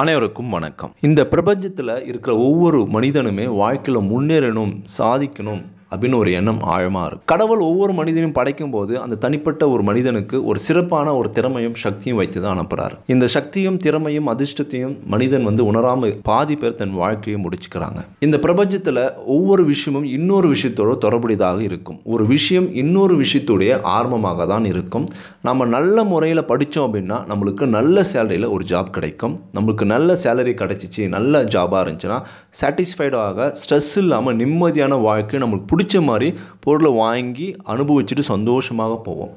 அனைவருக்கும் வணக்கம் இந்த பிரபஞ்சத்தில் இருக்கிற ஒவ்வொரு மனிதனுமே வாழ்க்கையில் முன்னேறணும் சாதிக்கணும் அப்படின்னு ஒரு எண்ணம் ஆழமாக இருக்கும் கடவுள் ஒவ்வொரு மனிதனையும் படைக்கும் போது அந்த தனிப்பட்ட ஒரு மனிதனுக்கு ஒரு சிறப்பான ஒரு திறமையும் சக்தியும் வைத்து தான் அனுப்புகிறார் இந்த சக்தியும் திறமையும் அதிர்ஷ்டத்தையும் மனிதன் வந்து உணராமல் பாதி பேர் தன் வாழ்க்கையை முடிச்சுக்கிறாங்க இந்த பிரபஞ்சத்தில் ஒவ்வொரு விஷயமும் இன்னொரு விஷயத்தோட தொடர்புடையதாக இருக்கும் ஒரு விஷயம் இன்னொரு விஷயத்துடைய ஆர்வமாக தான் இருக்கும் நம்ம நல்ல முறையில் படித்தோம் அப்படின்னா நம்மளுக்கு நல்ல சேலரியில் ஒரு ஜாப் கிடைக்கும் நம்மளுக்கு நல்ல சேலரி கிடைச்சிச்சு நல்ல ஜாபாக இருந்துச்சுன்னா சாட்டிஸ்ஃபைடாக ஸ்ட்ரெஸ் இல்லாமல் நிம்மதியான வாழ்க்கை நம்மளுக்கு பிடிச்ச மாதிரி பொருளை வாங்கி அனுபவிச்சுட்டு சந்தோஷமாக போவோம்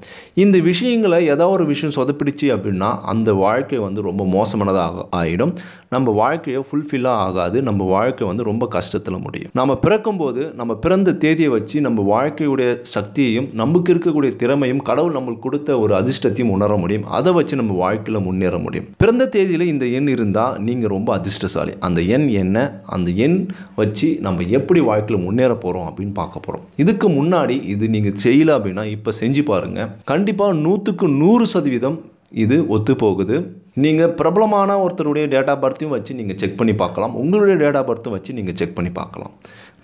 இந்த விஷயங்களை ஏதாவது ஒரு விஷயம் சொதப்பிடிச்சு அப்படின்னா அந்த வாழ்க்கை வந்து ரொம்ப மோசமானதாக ஆகிடும் நம்ம வாழ்க்கையை ஃபுல்ஃபில்லாக ஆகாது நம்ம வாழ்க்கை வந்து ரொம்ப கஷ்டத்தில் முடியும் நம்ம பிறக்கும்போது நம்ம பிறந்த தேதியை வச்சு நம்ம வாழ்க்கையுடைய சக்தியையும் நமக்கு இருக்கக்கூடிய திறமையும் கடவுள் நம்மளுக்கு கொடுத்த ஒரு அதிர்ஷ்டத்தையும் உணர முடியும் அதை வச்சு நம்ம வாழ்க்கையில் முன்னேற முடியும் பிறந்த தேதியில் இந்த எண் இருந்தால் நீங்கள் ரொம்ப அதிர்ஷ்டசாலி அந்த எண் என்ன அந்த எண் வச்சு நம்ம எப்படி வாழ்க்கையில் முன்னேற போகிறோம் அப்படின்னு பார்க்கணும் பார்க்க போகிறோம் இதுக்கு முன்னாடி இது நீங்கள் செய்யல அப்படின்னா இப்போ செஞ்சு பாருங்கள் கண்டிப்பாக நூற்றுக்கு நூறு சதவீதம் இது ஒத்து போகுது நீங்கள் பிரபலமான ஒருத்தருடைய டேட் ஆஃப் பர்த்தையும் வச்சு நீங்கள் செக் பண்ணி பார்க்கலாம் உங்களுடைய டேட் ஆஃப் பர்த்தும் வச்சு நீங்கள் செக் பண்ணி பார்க்கலாம்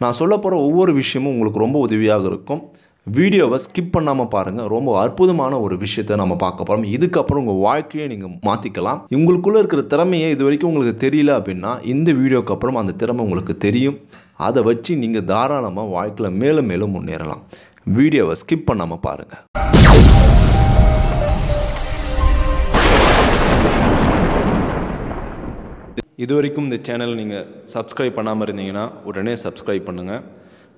நான் சொல்ல போகிற ஒவ்வொரு விஷயமும் உங்களுக்கு ரொம்ப உதவியாக இருக்கும் வீடியோவை ஸ்கிப் பண்ணாமல் பாருங்கள் ரொம்ப அற்புதமான ஒரு விஷயத்தை நம்ம பார்க்க போகிறோம் இதுக்கப்புறம் உங்கள் வாழ்க்கையை நீங்கள் மாற்றிக்கலாம் உங்களுக்குள்ளே இருக்கிற திறமையை இது வரைக்கும் உங்களுக்கு தெரியல அப்படின்னா இந்த வீடியோக்கு அப்புறம் அந்த திறமை உங்களுக்கு தெரியும் அதை வச்சு நீங்கள் தாராளமாக வாழ்க்கையில் மேலும் மேலும் முன்னேறலாம் வீடியோவை ஸ்கிப் பண்ணாமல் பாருங்கள் இது வரைக்கும் இந்த சேனல் நீங்கள் சப்ஸ்கிரைப் பண்ணாமல் இருந்தீங்கன்னா உடனே சப்ஸ்கிரைப் பண்ணுங்கள்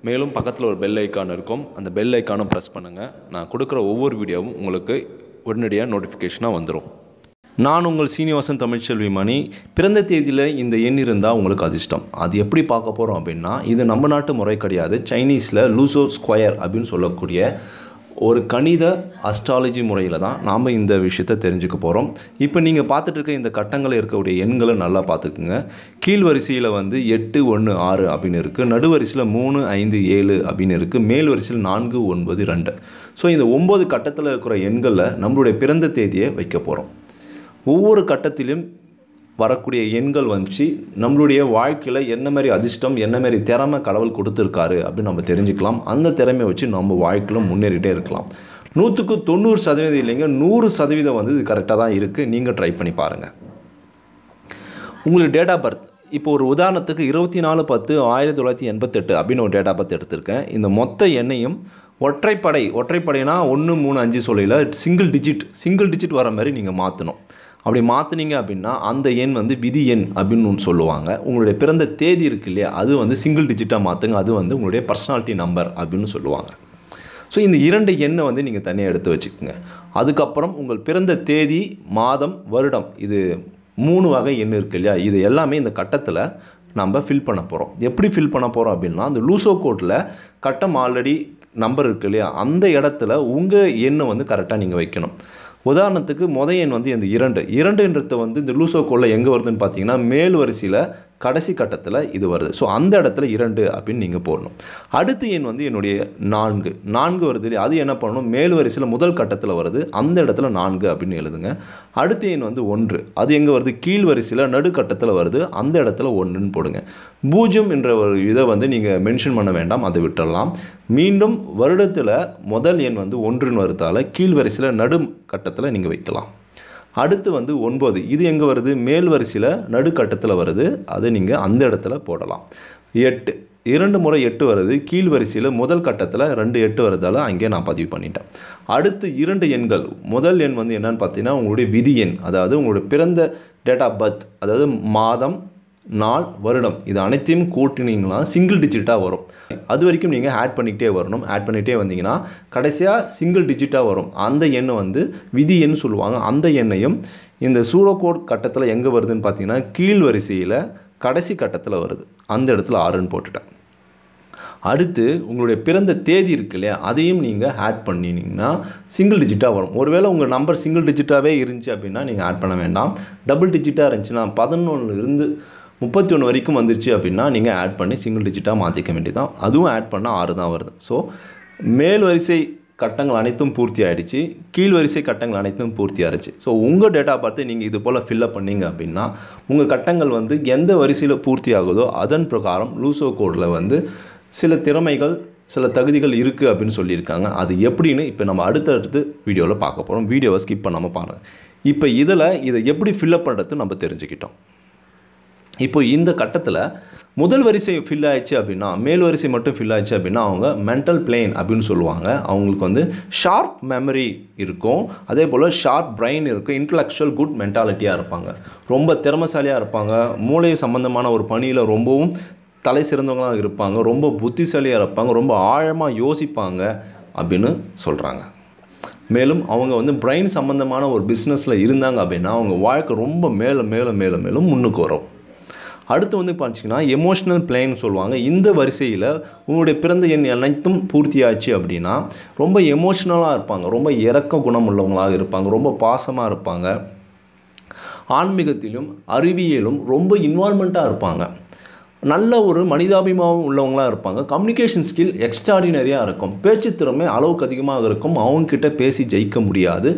மேலும் பக்கத்தில் ஒரு பெல் ஐக்கான் இருக்கும் அந்த பெல் ஐக்கானும் ப்ரெஸ் பண்ணுங்கள் நான் கொடுக்குற ஒவ்வொரு வீடியோவும் உங்களுக்கு உடனடியாக நோட்டிஃபிகேஷனாக வந்துடும் நான் உங்கள் சீனிவாசன் தமிழ்ச்செல்வி மணி பிறந்த தேதியில் இந்த எண் இருந்தால் உங்களுக்கு அதிர்ஷ்டம் அது எப்படி பார்க்க போகிறோம் அப்படின்னா இது நம்ம நாட்டு முறை கிடையாது சைனீஸில் லூசோ ஸ்கொயர் அப்படின்னு சொல்லக்கூடிய ஒரு கணித அஸ்ட்ராலஜி முறையில் தான் நாம் இந்த விஷயத்தை தெரிஞ்சுக்க போகிறோம் இப்போ நீங்கள் பார்த்துட்டு இருக்க இந்த கட்டங்களில் இருக்கக்கூடிய எண்களை நல்லா பார்த்துக்குங்க கீழ் வரிசையில் வந்து எட்டு ஒன்று ஆறு அப்படின்னு இருக்குது நடுவரிசையில் மூணு ஐந்து ஏழு அப்படின்னு இருக்குது மேல் வரிசையில் நான்கு ஒன்பது ரெண்டு ஸோ இந்த ஒம்பது கட்டத்தில் இருக்கிற எண்களில் நம்மளுடைய பிறந்த தேதியை வைக்க போகிறோம் ஒவ்வொரு கட்டத்திலும் வரக்கூடிய எண்கள் வந்துச்சு நம்மளுடைய வாழ்க்கையில் என்ன மாதிரி அதிர்ஷ்டம் என்ன மாதிரி திறமை கடவுள் கொடுத்துருக்காரு அப்படின்னு நம்ம தெரிஞ்சுக்கலாம் அந்த திறமையை வச்சு நம்ம வாழ்க்கையில் முன்னேறிட்டே இருக்கலாம் நூற்றுக்கு தொண்ணூறு சதவீதம் இல்லைங்க நூறு சதவீதம் வந்து இது கரெக்டாக தான் இருக்குது நீங்கள் ட்ரை பண்ணி பாருங்கள் உங்களுக்கு டேட் ஆஃப் பர்த் இப்போ ஒரு உதாரணத்துக்கு இருபத்தி நாலு பத்து ஆயிரத்தி தொள்ளாயிரத்தி எண்பத்தெட்டு அப்படின்னு ஒரு டேட் ஆஃப் பர்த் எடுத்திருக்கேன் இந்த மொத்த எண்ணையும் ஒற்றைப்படை ஒற்றைப்படைனா ஒன்று மூணு அஞ்சு சொல்லையில் சிங்கிள் டிஜிட் சிங்கிள் டிஜிட் வர மாதிரி நீங்கள் மாற்றணும் அப்படி மாற்றினீங்க அப்படின்னா அந்த எண் வந்து விதி எண் அப்படின்னு ஒன்று சொல்லுவாங்க உங்களுடைய பிறந்த தேதி இருக்கு இல்லையா அது வந்து சிங்கிள் டிஜிட்டாக மாற்றுங்க அது வந்து உங்களுடைய பர்சனாலிட்டி நம்பர் அப்படின்னு சொல்லுவாங்க ஸோ இந்த இரண்டு எண்ணை வந்து நீங்கள் தனியாக எடுத்து வச்சுக்கோங்க அதுக்கப்புறம் உங்கள் பிறந்த தேதி மாதம் வருடம் இது மூணு வகை எண் இருக்கு இல்லையா இது எல்லாமே இந்த கட்டத்தில் நம்ம ஃபில் பண்ண போகிறோம் எப்படி ஃபில் பண்ண போகிறோம் அப்படின்னா அந்த லூசோ கோட்டில் கட்டம் ஆல்ரெடி நம்பர் இருக்கு இல்லையா அந்த இடத்துல உங்கள் எண்ணை வந்து கரெக்டாக நீங்கள் வைக்கணும் உதாரணத்துக்கு மொதல் எண் வந்து இந்த இரண்டு இரண்டுன்றத வந்து இந்த லூசோ கோலில் எங்கே வருதுன்னு பார்த்தீங்கன்னா மேல் வரிசையில் கடைசி கட்டத்தில் இது வருது ஸோ அந்த இடத்துல இரண்டு அப்படின்னு நீங்கள் போடணும் அடுத்த எண் வந்து என்னுடைய நான்கு நான்கு வருது இல்லையா அது என்ன பண்ணணும் மேல் வரிசையில் முதல் கட்டத்தில் வருது அந்த இடத்துல நான்கு அப்படின்னு எழுதுங்க அடுத்த எண் வந்து ஒன்று அது எங்கே வருது கீழ் வரிசையில் நடுக்கட்டத்தில் வருது அந்த இடத்துல ஒன்றுன்னு போடுங்க பூஜ்ஜியம் என்ற ஒரு இதை வந்து நீங்கள் மென்ஷன் பண்ண வேண்டாம் அதை விட்டுடலாம் மீண்டும் வருடத்தில் முதல் எண் வந்து ஒன்றுன்னு வருதால் கீழ் வரிசையில் நடு கட்டத்தில் நீங்கள் வைக்கலாம் அடுத்து வந்து ஒன்பது இது எங்கே வருது மேல் வரிசையில் நடுக்கட்டத்தில் வருது அதை நீங்கள் அந்த இடத்துல போடலாம் எட்டு இரண்டு முறை எட்டு வருது கீழ் வரிசையில் முதல் கட்டத்தில் ரெண்டு எட்டு வருதால் அங்கே நான் பதிவு பண்ணிட்டேன் அடுத்து இரண்டு எண்கள் முதல் எண் வந்து என்னென்னு பார்த்தீங்கன்னா உங்களுடைய விதி எண் அதாவது உங்களுடைய பிறந்த டேட் ஆஃப் பர்த் அதாவது மாதம் நாள் வருடம் இது அனைத்தையும் கூட்டினீங்கன்னா சிங்கிள் டிஜிட்டாக வரும் அது வரைக்கும் நீங்கள் ஆட் பண்ணிக்கிட்டே வரணும் ஆட் பண்ணிகிட்டே வந்தீங்கன்னா கடைசியாக சிங்கிள் டிஜிட்டாக வரும் அந்த எண்ணை வந்து விதி எண் சொல்லுவாங்க அந்த எண்ணையும் இந்த சூடோகோட் கட்டத்தில் எங்கே வருதுன்னு பார்த்தீங்கன்னா கீழ் வரிசையில் கடைசி கட்டத்தில் வருது அந்த இடத்துல ஆறுன்னு போட்டுட்டேன் அடுத்து உங்களுடைய பிறந்த தேதி இருக்கு இல்லையா அதையும் நீங்கள் ஆட் பண்ணினீங்கன்னா சிங்கிள் டிஜிட்டாக வரும் ஒருவேளை உங்கள் நம்பர் சிங்கிள் டிஜிட்டாகவே இருந்துச்சு அப்படின்னா நீங்கள் ஆட் பண்ண வேண்டாம் டபுள் டிஜிட்டாக இருந்துச்சுன்னா இருந்து முப்பத்தி ஒன்று வரைக்கும் வந்துருச்சு அப்படின்னா நீங்கள் ஆட் பண்ணி சிங்கிள் டிஜிட்டாக மாற்றிக்க வேண்டியதான் அதுவும் ஆட் பண்ணால் ஆறு தான் வருது ஸோ மேல் வரிசை கட்டங்கள் அனைத்தும் பூர்த்தி ஆகிடுச்சு கீழ் வரிசை கட்டங்கள் அனைத்தும் பூர்த்தி ஆகிடுச்சு ஸோ உங்கள் டேட்டா பார்த்து நீங்கள் இது போல் ஃபில்அப் பண்ணீங்க அப்படின்னா உங்கள் கட்டங்கள் வந்து எந்த வரிசையில் பூர்த்தி ஆகுதோ அதன் பிரகாரம் லூசோ கோடில் வந்து சில திறமைகள் சில தகுதிகள் இருக்குது அப்படின்னு சொல்லியிருக்காங்க அது எப்படின்னு இப்போ நம்ம அடுத்தடுத்து வீடியோவில் பார்க்க போகிறோம் வீடியோவை ஸ்கிப் பண்ணாமல் பாருங்கள் இப்போ இதில் இதை எப்படி ஃபில்அப் பண்ணுறது நம்ம தெரிஞ்சுக்கிட்டோம் இப்போ இந்த கட்டத்தில் முதல் வரிசை ஃபில் ஆயிடுச்சு அப்படின்னா மேல் வரிசை மட்டும் ஃபில் ஆயிடுச்சு அப்படின்னா அவங்க மென்டல் பிளேன் அப்படின்னு சொல்லுவாங்க அவங்களுக்கு வந்து ஷார்ப் மெமரி இருக்கும் அதே போல் ஷார்ப் பிரெயின் இருக்கும் இன்டலெக்சுவல் குட் மென்டாலிட்டியாக இருப்பாங்க ரொம்ப திறமசாலியாக இருப்பாங்க மூளை சம்மந்தமான ஒரு பணியில் ரொம்பவும் தலை சிறந்தவங்களாக இருப்பாங்க ரொம்ப புத்திசாலியாக இருப்பாங்க ரொம்ப ஆழமாக யோசிப்பாங்க அப்படின்னு சொல்கிறாங்க மேலும் அவங்க வந்து பிரெயின் சம்மந்தமான ஒரு பிஸ்னஸில் இருந்தாங்க அப்படின்னா அவங்க வாழ்க்கை ரொம்ப மேலே மேலே மேலே மேலும் முன்னுக்கு வரும் அடுத்து வந்து பார்த்தீங்கன்னா எமோஷ்னல் பிளேன் சொல்லுவாங்க இந்த வரிசையில் உன்னுடைய பிறந்த எண் அனைத்தும் பூர்த்தியாச்சு அப்படின்னா ரொம்ப எமோஷ்னலாக இருப்பாங்க ரொம்ப இறக்க குணம் உள்ளவங்களாக இருப்பாங்க ரொம்ப பாசமாக இருப்பாங்க ஆன்மீகத்திலும் அறிவியலும் ரொம்ப இன்வால்மெண்ட்டாக இருப்பாங்க நல்ல ஒரு மனிதாபிமானம் உள்ளவங்களாக இருப்பாங்க கம்யூனிகேஷன் ஸ்கில் எக்ஸ்ட்ராடினரியாக இருக்கும் பேச்சு திறமை அளவுக்கு அதிகமாக இருக்கும் அவங்கக்கிட்ட பேசி ஜெயிக்க முடியாது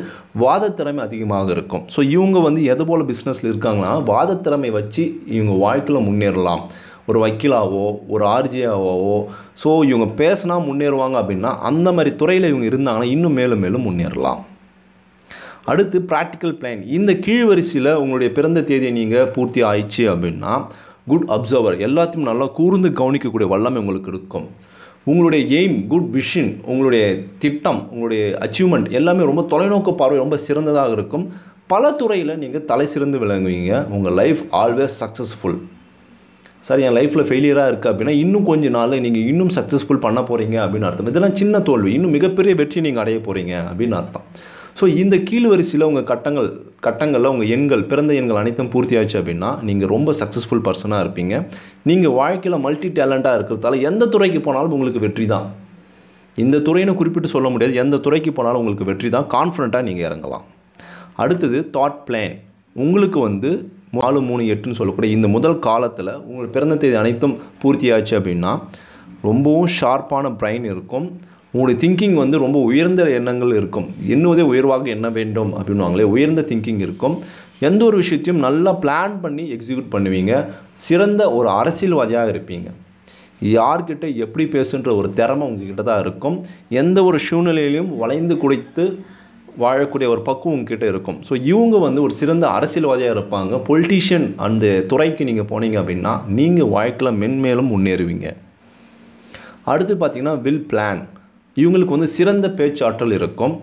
வாதத்திறமை அதிகமாக இருக்கும் ஸோ இவங்க வந்து எது போல் பிஸ்னஸில் இருக்காங்கன்னா வாதத்திறமை வச்சு இவங்க வாழ்க்கையில் முன்னேறலாம் ஒரு வக்கீலாவோ ஒரு ஆர்ஜியாவோ ஸோ இவங்க பேசினா முன்னேறுவாங்க அப்படின்னா அந்த மாதிரி துறையில் இவங்க இருந்தாங்கன்னா இன்னும் மேலும் மேலும் முன்னேறலாம் அடுத்து ப்ராக்டிக்கல் பிளான் இந்த கீழ் வரிசையில் உங்களுடைய பிறந்த தேதியை நீங்கள் பூர்த்தி ஆயிடுச்சு அப்படின்னா குட் அப்சர்வர் எல்லாத்தையும் நல்லா கூர்ந்து கவனிக்கக்கூடிய வல்லமை உங்களுக்கு இருக்கும் உங்களுடைய எய்ம் குட் விஷன் உங்களுடைய திட்டம் உங்களுடைய அச்சீவ்மெண்ட் எல்லாமே ரொம்ப தொலைநோக்கு பார்வை ரொம்ப சிறந்ததாக இருக்கும் பல துறையில் நீங்கள் தலை சிறந்து விளங்குவீங்க உங்கள் லைஃப் ஆல்வேஸ் சக்ஸஸ்ஃபுல் சார் என் லைஃப்பில் ஃபெயிலியராக இருக்குது அப்படின்னா இன்னும் கொஞ்சம் நாளில் நீங்கள் இன்னும் சக்ஸஸ்ஃபுல் பண்ண போகிறீங்க அப்படின்னு அர்த்தம் இதெல்லாம் சின்ன தோல்வி இன்னும் மிகப்பெரிய வெற்றி நீங்கள் அடைய போகிறீங்க அப்படின்னு அர்த்தம் ஸோ இந்த கீழ் வரிசையில் உங்கள் கட்டங்கள் கட்டங்களில் உங்கள் எண்கள் பிறந்த எண்கள் அனைத்தும் பூர்த்தி ஆச்சு அப்படின்னா நீங்கள் ரொம்ப சக்ஸஸ்ஃபுல் பர்சனாக இருப்பீங்க நீங்கள் வாழ்க்கையில் மல்டி டேலண்ட்டாக இருக்கிறதால எந்த துறைக்கு போனாலும் உங்களுக்கு வெற்றி தான் இந்த துறைன்னு குறிப்பிட்டு சொல்ல முடியாது எந்த துறைக்கு போனாலும் உங்களுக்கு வெற்றி தான் கான்ஃபிடண்ட்டாக நீங்கள் இறங்கலாம் அடுத்தது தாட் பிளான் உங்களுக்கு வந்து நாலு மூணு எட்டுன்னு சொல்லக்கூடிய இந்த முதல் காலத்தில் உங்கள் பிறந்த தேதி அனைத்தும் பூர்த்தியாச்சு அப்படின்னா ரொம்பவும் ஷார்ப்பான பிரெயின் இருக்கும் உங்களுடைய திங்கிங் வந்து ரொம்ப உயர்ந்த எண்ணங்கள் இருக்கும் இன்னுவதே உயர்வாக என்ன வேண்டும் அப்படின்வாங்களே உயர்ந்த திங்கிங் இருக்கும் எந்த ஒரு விஷயத்தையும் நல்லா பிளான் பண்ணி எக்ஸிக்யூட் பண்ணுவீங்க சிறந்த ஒரு அரசியல்வாதியாக இருப்பீங்க யார்கிட்ட எப்படி பேசுன்ற ஒரு திறமை உங்ககிட்ட தான் இருக்கும் எந்த ஒரு சூழ்நிலையிலையும் வளைந்து குடித்து வாழக்கூடிய ஒரு பக்குவம் உங்ககிட்ட இருக்கும் ஸோ இவங்க வந்து ஒரு சிறந்த அரசியல்வாதியாக இருப்பாங்க பொலிட்டீஷியன் அந்த துறைக்கு நீங்கள் போனீங்க அப்படின்னா நீங்கள் வாழ்க்கையில் மென்மேலும் முன்னேறுவீங்க அடுத்து பார்த்திங்கன்னா வில் பிளான் இவங்களுக்கு வந்து சிறந்த பேச்சாற்றல் இருக்கும்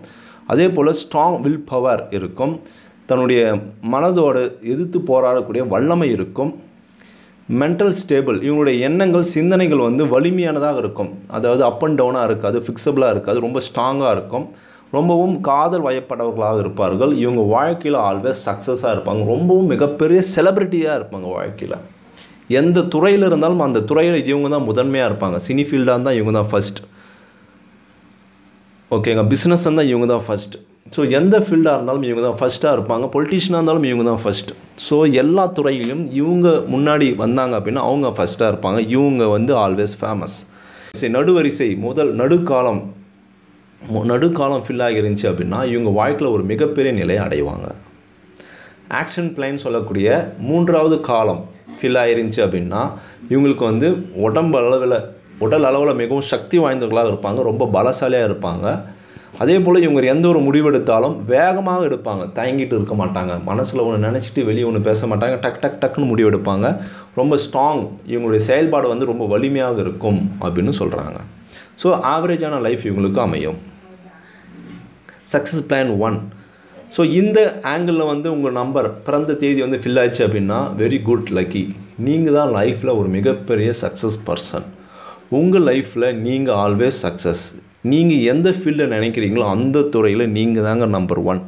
அதே போல் ஸ்ட்ராங் வில் பவர் இருக்கும் தன்னுடைய மனதோடு எதிர்த்து போராடக்கூடிய வல்லமை இருக்கும் மென்டல் ஸ்டேபிள் இவங்களுடைய எண்ணங்கள் சிந்தனைகள் வந்து வலிமையானதாக இருக்கும் அதாவது அப் அண்ட் டவுனாக இருக்காது ஃபிக்ஸபிளாக இருக்காது ரொம்ப ஸ்ட்ராங்காக இருக்கும் ரொம்பவும் காதல் வயப்பட்டவர்களாக இருப்பார்கள் இவங்க வாழ்க்கையில் ஆல்வேஸ் சக்ஸஸாக இருப்பாங்க ரொம்பவும் மிகப்பெரிய செலிப்ரிட்டியாக இருப்பாங்க வாழ்க்கையில் எந்த துறையில் இருந்தாலும் அந்த துறையில் இவங்க தான் முதன்மையாக இருப்பாங்க சினி ஃபீல்டாக இருந்தால் இவங்க தான் ஃபஸ்ட் ஓகேங்க பிஸ்னஸ் தான் இவங்க தான் ஃபஸ்ட்டு ஸோ எந்த ஃபீல்டாக இருந்தாலும் இவங்க தான் ஃபஸ்ட்டாக இருப்பாங்க பொலிட்டிஷியனாக இருந்தாலும் இவங்க தான் ஃபஸ்ட்டு ஸோ எல்லா துறையிலும் இவங்க முன்னாடி வந்தாங்க அப்படின்னா அவங்க ஃபஸ்ட்டாக இருப்பாங்க இவங்க வந்து ஆல்வேஸ் ஃபேமஸ் சரி நடுவரிசை முதல் நடுக்காலம் நடுக்காலம் ஃபில் ஆகிருந்துச்சு அப்படின்னா இவங்க வாழ்க்கையில் ஒரு மிகப்பெரிய நிலையை அடைவாங்க ஆக்ஷன் பிளான் சொல்லக்கூடிய மூன்றாவது காலம் ஃபில் ஆகிருந்துச்சு அப்படின்னா இவங்களுக்கு வந்து உடம்பு அளவில் உடல் அளவில் மிகவும் சக்தி வாய்ந்தவர்களாக இருப்பாங்க ரொம்ப பலசாலியாக இருப்பாங்க அதே போல் இவங்க எந்த ஒரு முடிவெடுத்தாலும் வேகமாக எடுப்பாங்க தயங்கிட்டு இருக்க மாட்டாங்க மனசில் ஒன்று நினச்சிட்டு வெளியே ஒன்று பேச மாட்டாங்க டக் டக் டக்குன்னு முடிவெடுப்பாங்க ரொம்ப ஸ்ட்ராங் இவங்களுடைய செயல்பாடு வந்து ரொம்ப வலிமையாக இருக்கும் அப்படின்னு சொல்கிறாங்க ஸோ ஆவரேஜான லைஃப் இவங்களுக்கு அமையும் சக்ஸஸ் பிளான் ஒன் ஸோ இந்த ஆங்கிளில் வந்து உங்கள் நம்பர் பிறந்த தேதி வந்து ஃபில் ஆயிடுச்சு அப்படின்னா வெரி குட் லக்கி நீங்கள் தான் லைஃப்பில் ஒரு மிகப்பெரிய சக்ஸஸ் பர்சன் உங்கள் லைஃப்பில் நீங்கள் ஆல்வேஸ் சக்ஸஸ் நீங்கள் எந்த ஃபீல்டில் நினைக்கிறீங்களோ அந்த துறையில் நீங்கள் தாங்க நம்பர் ஒன்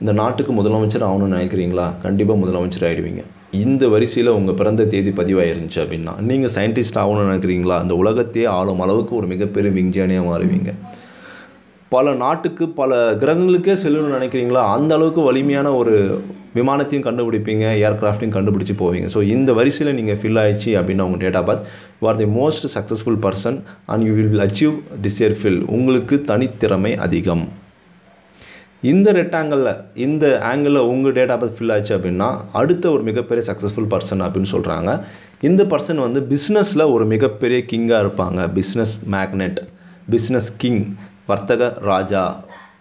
இந்த நாட்டுக்கு முதலமைச்சர் ஆகணும்னு நினைக்கிறீங்களா கண்டிப்பாக முதலமைச்சர் ஆகிடுவீங்க இந்த வரிசையில் உங்கள் பிறந்த தேதி பதிவாயிருந்துச்சு அப்படின்னா நீங்கள் சயின்டிஸ்ட் ஆகணும்னு நினைக்கிறீங்களா அந்த உலகத்தையே ஆளும் அளவுக்கு ஒரு மிகப்பெரிய விஞ்ஞானியாக மாறுவீங்க பல நாட்டுக்கு பல கிரகங்களுக்கே செல்லணும்னு நினைக்கிறீங்களா அந்த அளவுக்கு வலிமையான ஒரு விமானத்தையும் கண்டுபிடிப்பீங்க ஏர்க்ராஃப்ட்டையும் கண்டுபிடிச்சி போவீங்க ஸோ இந்த வரிசையில் நீங்கள் ஃபில் ஆயிடுச்சு அப்படின்னு உங்கள் date of birth you are the most successful person and you will achieve this year feel உங்களுக்கு தனித்திறமை அதிகம் இந்த ரெக்டாங்கிளில் இந்த ஆங்கிளில் உங்கள் டேட் ஆஃப் பர்த் ஃபில் ஆச்சு அப்படின்னா அடுத்த ஒரு மிகப்பெரிய சக்ஸஸ்ஃபுல் பர்சன் அப்படின்னு சொல்கிறாங்க இந்த பர்சன் வந்து பிஸ்னஸில் ஒரு மிகப்பெரிய கிங்காக இருப்பாங்க பிஸ்னஸ் மேக்னெட் பிஸ்னஸ் கிங் வர்த்தக ராஜா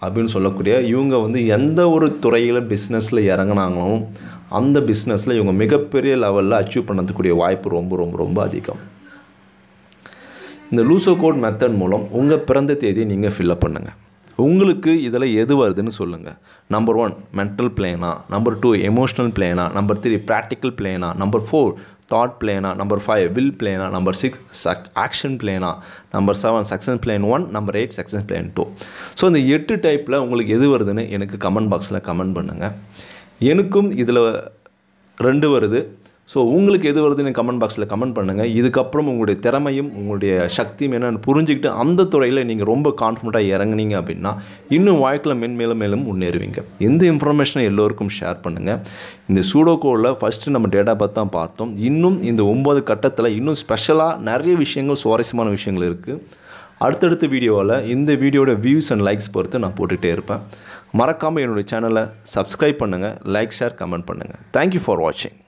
அப்படின்னு சொல்லக்கூடிய இவங்க வந்து எந்த ஒரு துறையில் பிஸ்னஸில் இறங்கினாங்களும் அந்த பிஸ்னஸில் இவங்க மிகப்பெரிய லெவலில் அச்சீவ் பண்ணதுக்கூடிய வாய்ப்பு ரொம்ப ரொம்ப ரொம்ப அதிகம் இந்த லூசோ கோட் மெத்தட் மூலம் உங்கள் பிறந்த தேதியை நீங்கள் ஃபில்லப் பண்ணுங்கள் உங்களுக்கு இதில் எது வருதுன்னு சொல்லுங்கள் நம்பர் ஒன் மென்டல் பிளேனா நம்பர் டூ எமோஷ்னல் பிளேனா நம்பர் த்ரீ ப்ராக்டிக்கல் பிளேனா நம்பர் ஃபோர் தாட் பிளேனா நம்பர் ஃபைவ் வில் பிளேனா நம்பர் சிக்ஸ் சக் ஆக்ஷன் பிளேனா number seven success plane one number eight success plane two so இந்த எட்டு டைப்பில் உங்களுக்கு எது வருதுன்னு எனக்கு கமெண்ட் பாக்ஸில் கமெண்ட் பண்ணுங்கள் எனக்கும் இதில் ரெண்டு வருது ஸோ உங்களுக்கு எது வருதுன்னு கமெண்ட் பாக்ஸில் கமெண்ட் பண்ணுங்கள் இதுக்கப்புறம் உங்களுடைய திறமையும் உங்களுடைய சக்தியும் என்னென்னு புரிஞ்சுக்கிட்டு அந்த துறையில் நீங்கள் ரொம்ப கான்ஃபிடண்ட்டாக இறங்குனீங்க அப்படின்னா இன்னும் வாழ்க்கையில் மென்மேலும் மேலும் முன்னேறுவீங்க இந்த இன்ஃபர்மேஷனை எல்லோருக்கும் ஷேர் பண்ணுங்கள் இந்த சூடோகோவில் ஃபஸ்ட்டு நம்ம டேட்டா பார்த்து தான் பார்த்தோம் இன்னும் இந்த ஒம்பது கட்டத்தில் இன்னும் ஸ்பெஷலாக நிறைய விஷயங்கள் சுவாரஸ்யமான விஷயங்கள் இருக்குது அடுத்தடுத்த வீடியோவில் இந்த வீடியோட வியூஸ் அண்ட் லைக்ஸ் பொறுத்து நான் போட்டுகிட்டே இருப்பேன் மறக்காமல் என்னுடைய சேனலை சப்ஸ்கிரைப் பண்ணுங்கள் லைக் ஷேர் கமெண்ட் பண்ணுங்கள் தேங்க்யூ ஃபார் வாட்சிங்